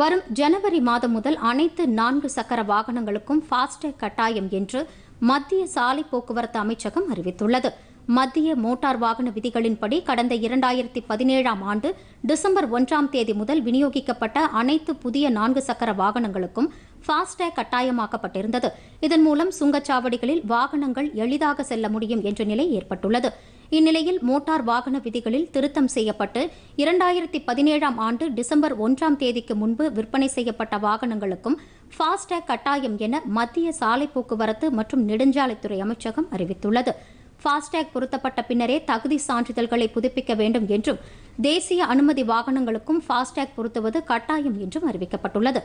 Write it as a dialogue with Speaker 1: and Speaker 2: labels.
Speaker 1: வரும் ஜனவரி மாதம் முதல் அனைத்து நான்கு சக்கர வாகனங்களுக்கும் ஃபாஸ்டேக் கட்டாயம் என்று மத்திய சாலை போக்குவரத்து அமைச்சகம் அறிவித்துள்ளது மத்திய மோட்டார் வாகன விதிகளின்படி கடந்த இரண்டாயிரத்தி பதினேழாம் ஆண்டு டிசம்பர் ஒன்றாம் தேதி முதல் விநியோகிக்கப்பட்ட அனைத்து புதிய நான்கு சக்கர வாகனங்களுக்கும் ஃபாஸ்டேக் கட்டாயமாக்கப்பட்டிருந்தது இதன் மூலம் சுங்கச்சாவடிகளில் வாகனங்கள் எளிதாக செல்ல முடியும் என்ற நிலை ஏற்பட்டுள்ளது இந்நிலையில் மோட்டார் வாகன விதிகளில் திருத்தம் செய்யப்பட்டு இரண்டாயிரத்தி பதினேழாம் ஆண்டு டிசம்பர் ஒன்றாம் தேதிக்கு முன்பு விற்பனை செய்யப்பட்ட வாகனங்களுக்கும் ஃபாஸ்டேக் கட்டாயம் என மத்திய சாலை போக்குவரத்து மற்றும் நெடுஞ்சாலைத்துறை அமைச்சகம் அறிவித்துள்ளது ஃபாஸ்டேக் பொருத்தப்பட்ட பின்னரே தகுதி சான்றிதழ்களை புதுப்பிக்க வேண்டும் என்றும் தேசிய அனுமதி வாகனங்களுக்கும் ஃபாஸ்டேக் பொருத்துவது கட்டாயம் என்றும் அறிவிக்கப்பட்டுள்ளது